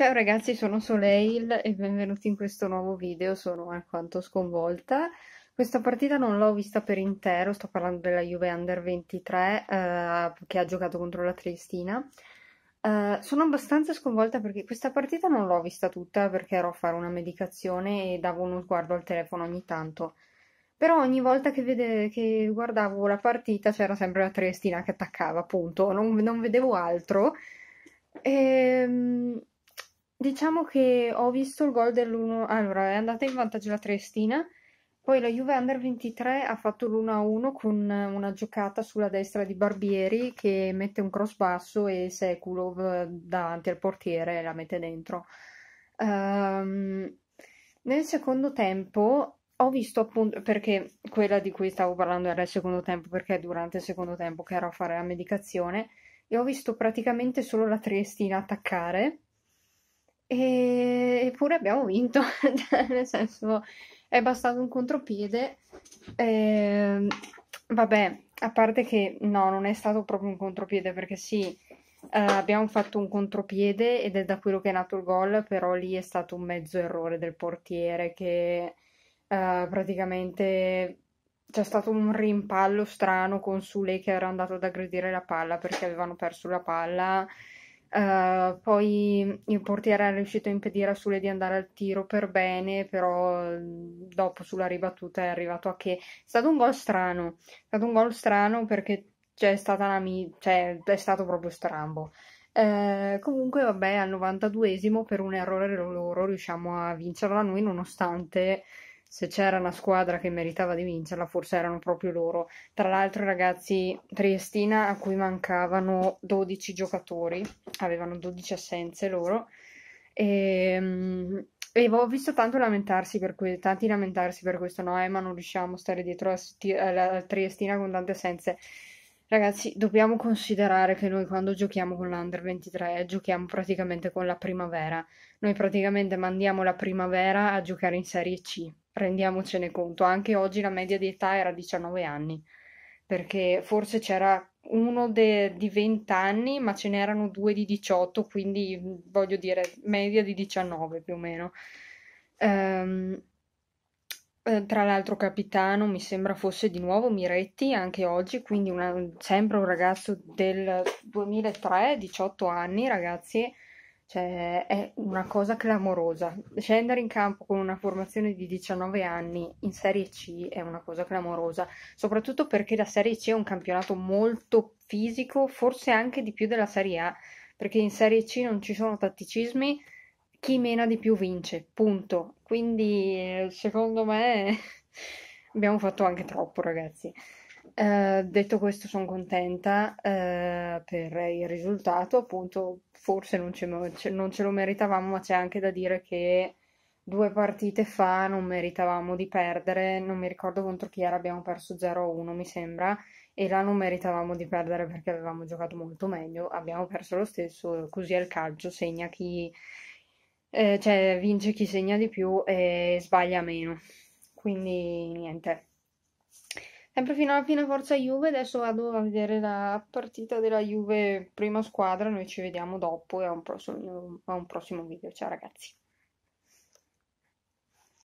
Ciao ragazzi, sono Soleil e benvenuti in questo nuovo video, sono alquanto sconvolta. Questa partita non l'ho vista per intero, sto parlando della Juve Under 23 eh, che ha giocato contro la Triestina. Eh, sono abbastanza sconvolta perché questa partita non l'ho vista tutta perché ero a fare una medicazione e davo uno sguardo al telefono ogni tanto. Però ogni volta che, vede, che guardavo la partita c'era sempre la Triestina che attaccava, appunto, non, non vedevo altro. E, ehm, Diciamo che ho visto il gol dell'1. Allora, è andata in vantaggio la Triestina, poi la Juve Under 23 ha fatto l'1-1 con una giocata sulla destra di Barbieri che mette un cross basso e Sekulov eh, davanti al portiere la mette dentro. Um, nel secondo tempo ho visto appunto perché quella di cui stavo parlando era il secondo tempo, perché è durante il secondo tempo che ero a fare la medicazione e ho visto praticamente solo la Triestina attaccare Eppure abbiamo vinto, nel senso è bastato un contropiede. E... Ehm, vabbè, a parte che no, non è stato proprio un contropiede perché sì, eh, abbiamo fatto un contropiede ed è da quello che è nato il gol, però lì è stato un mezzo errore del portiere che eh, praticamente c'è stato un rimpallo strano con Sule che era andato ad aggredire la palla perché avevano perso la palla Uh, poi il portiere è riuscito a impedire a Sule di andare al tiro per bene, però dopo sulla ribattuta è arrivato a che. È stato un gol strano, è stato un gol strano perché c'è cioè, stata una mi- cioè, è stato proprio strambo. Uh, comunque, vabbè, al 92esimo per un errore loro riusciamo a vincerla noi nonostante se c'era una squadra che meritava di vincerla, forse erano proprio loro. Tra l'altro, ragazzi, Triestina a cui mancavano 12 giocatori, avevano 12 assenze loro. E, ehm, e ho visto tanto lamentarsi per que- tanti lamentarsi per questo, no, eh, ma non riusciamo a stare dietro alla eh, Triestina con tante assenze. Ragazzi, dobbiamo considerare che noi quando giochiamo con l'Under 23 giochiamo praticamente con la primavera. Noi praticamente mandiamo la primavera a giocare in Serie C rendiamocene conto, anche oggi la media di età era 19 anni, perché forse c'era uno de, di 20 anni, ma ce n'erano due di 18, quindi voglio dire media di 19 più o meno. Um, tra l'altro capitano mi sembra fosse di nuovo Miretti anche oggi, quindi una, sempre un ragazzo del 2003, 18 anni ragazzi, cioè, è una cosa clamorosa. Scendere in campo con una formazione di 19 anni in Serie C è una cosa clamorosa, soprattutto perché la Serie C è un campionato molto fisico, forse anche di più della Serie A, perché in Serie C non ci sono tatticismi, chi mena di più vince, punto. Quindi, secondo me, abbiamo fatto anche troppo, ragazzi. Eh, detto questo, sono contenta eh, per il risultato. Appunto, forse non ce, non ce, lo meritavamo, ma c'è anche da dire che due partite fa non meritavamo di perdere. Non mi ricordo contro chi era, abbiamo perso 0-1, mi sembra. E là non meritavamo di perdere perché avevamo giocato molto meglio. Abbiamo perso lo stesso. Così è il calcio: segna chi. Eh, cioè, vince chi segna di più e sbaglia meno. Quindi niente. Sempre fino alla fine Forza Juve, adesso vado a vedere la partita della Juve prima squadra, noi ci vediamo dopo e a un prossimo, a un prossimo video. Ciao ragazzi!